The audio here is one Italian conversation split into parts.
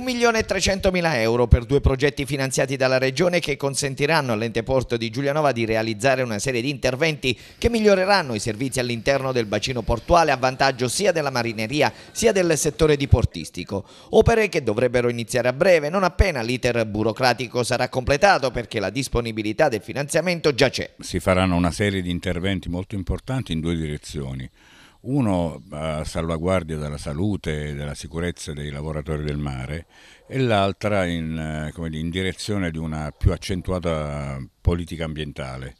1.300.000 euro per due progetti finanziati dalla Regione che consentiranno all'ente porto di Giulianova di realizzare una serie di interventi che miglioreranno i servizi all'interno del bacino portuale a vantaggio sia della marineria sia del settore diportistico. Opere che dovrebbero iniziare a breve, non appena l'iter burocratico sarà completato perché la disponibilità del finanziamento già c'è. Si faranno una serie di interventi molto importanti in due direzioni uno a eh, salvaguardia della salute e della sicurezza dei lavoratori del mare e l'altra in, eh, dire, in direzione di una più accentuata politica ambientale.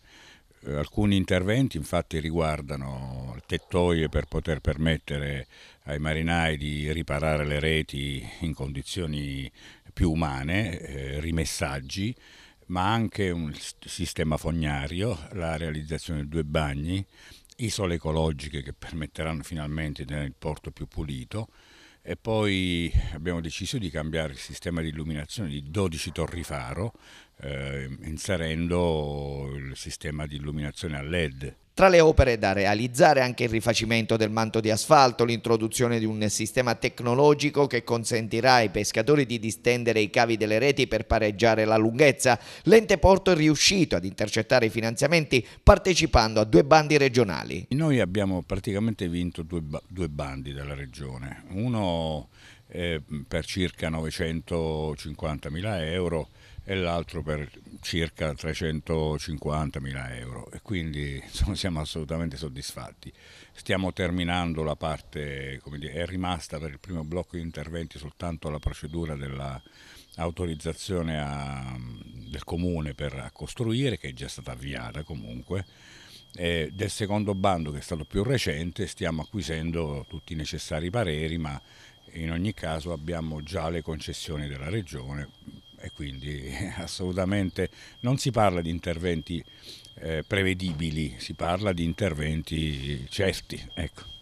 Eh, alcuni interventi infatti riguardano tettoie per poter permettere ai marinai di riparare le reti in condizioni più umane, eh, rimessaggi, ma anche un sistema fognario, la realizzazione di due bagni isole ecologiche che permetteranno finalmente di tenere il porto più pulito e poi abbiamo deciso di cambiare il sistema di illuminazione di 12 torri faro eh, inserendo il sistema di illuminazione a LED. Tra le opere da realizzare anche il rifacimento del manto di asfalto, l'introduzione di un sistema tecnologico che consentirà ai pescatori di distendere i cavi delle reti per pareggiare la lunghezza. L'ente porto è riuscito ad intercettare i finanziamenti partecipando a due bandi regionali. Noi abbiamo praticamente vinto due, due bandi dalla regione. Uno eh, per circa 950.000 euro e l'altro per circa 350.000 euro e quindi insomma, siamo assolutamente soddisfatti. Stiamo terminando la parte, come dire, è rimasta per il primo blocco di interventi soltanto la procedura dell'autorizzazione del comune per costruire che è già stata avviata comunque. E del secondo bando che è stato più recente stiamo acquisendo tutti i necessari pareri ma in ogni caso abbiamo già le concessioni della regione e quindi assolutamente non si parla di interventi eh, prevedibili, si parla di interventi certi. Ecco.